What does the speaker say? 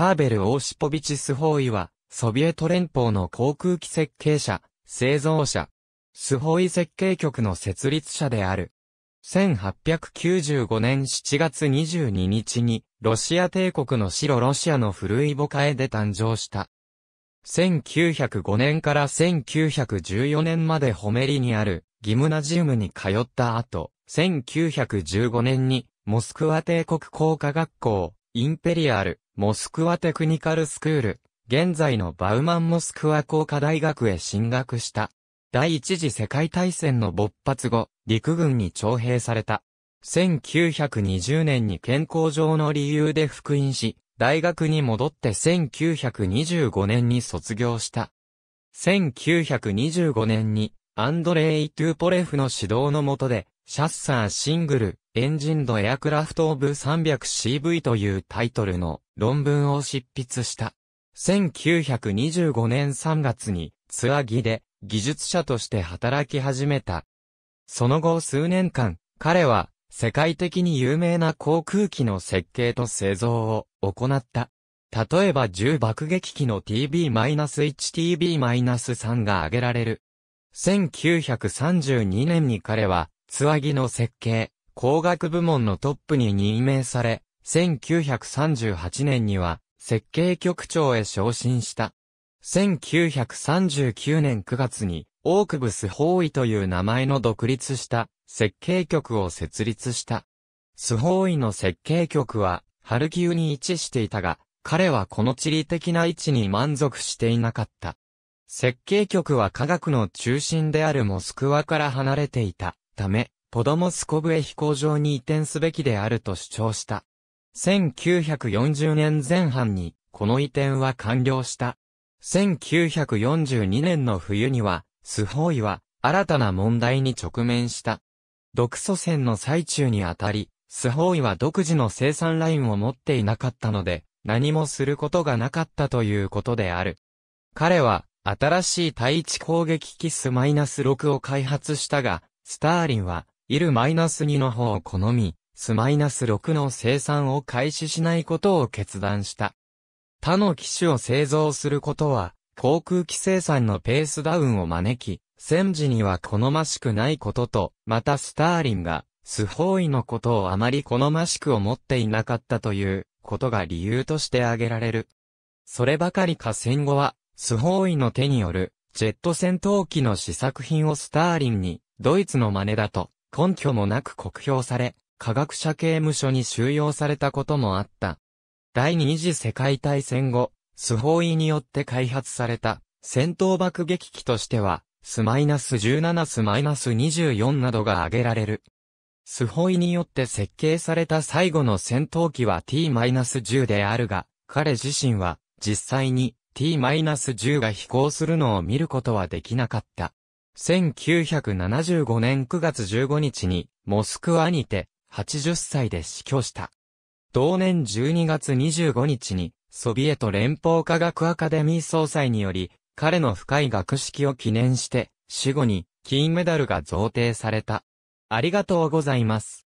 パーベル・オーシポビチスホーイは、ソビエト連邦の航空機設計者、製造者、スホーイ設計局の設立者である。1895年7月22日に、ロシア帝国の白ロシアの古い母会で誕生した。1905年から1914年までホメリにあるギムナジウムに通った後、1915年にモスクワ帝国工科学校インペリアルモスクワテクニカルスクール、現在のバウマンモスクワ工科大学へ進学した。第一次世界大戦の勃発後、陸軍に徴兵された。1920年に健康上の理由で復員し、大学に戻って1925年に卒業した。1925年に、アンドレイ・トゥーポレフの指導のもとで、シャッサーシングル、エンジンドエアクラフトオブ 300CV というタイトルの論文を執筆した。1925年3月にツアギで技術者として働き始めた。その後数年間、彼は世界的に有名な航空機の設計と製造を行った。例えば重爆撃機の TB-1TB-3 が挙げられる。1932年に彼は、ツアギの設計、工学部門のトップに任命され、1938年には設計局長へ昇進した。1939年9月に、オークブス法医という名前の独立した設計局を設立した。スホーイの設計局は、ハルキウに位置していたが、彼はこの地理的な位置に満足していなかった。設計局は科学の中心であるモスクワから離れていたため、ポドモスコブエ飛行場に移転すべきであると主張した。1940年前半に、この移転は完了した。1942年の冬には、スホーイは、新たな問題に直面した。独祖戦の最中にあたり、スホーイは独自の生産ラインを持っていなかったので、何もすることがなかったということである。彼は、新しい対地攻撃機ス -6 を開発したが、スターリンは、いる -2 の方を好み、ス6の生産を開始しないことを決断した。他の機種を製造することは、航空機生産のペースダウンを招き、戦時には好ましくないことと、またスターリンが、スホーイのことをあまり好ましく思っていなかったということが理由として挙げられる。そればかりか戦後は、スホーイの手によるジェット戦闘機の試作品をスターリンに、ドイツの真似だと、根拠もなく酷評され、科学者刑務所に収容されたこともあった。第二次世界大戦後、スホーイによって開発された戦闘爆撃機としては、スマイナス17スマイナス24などが挙げられる。スホイによって設計された最後の戦闘機は T-10 であるが、彼自身は実際に T-10 が飛行するのを見ることはできなかった。1975年9月15日に、モスクワにて、80歳で死去した。同年12月25日に、ソビエト連邦科学アカデミー総裁により、彼の深い学識を記念して、死後に、金メダルが贈呈された。ありがとうございます。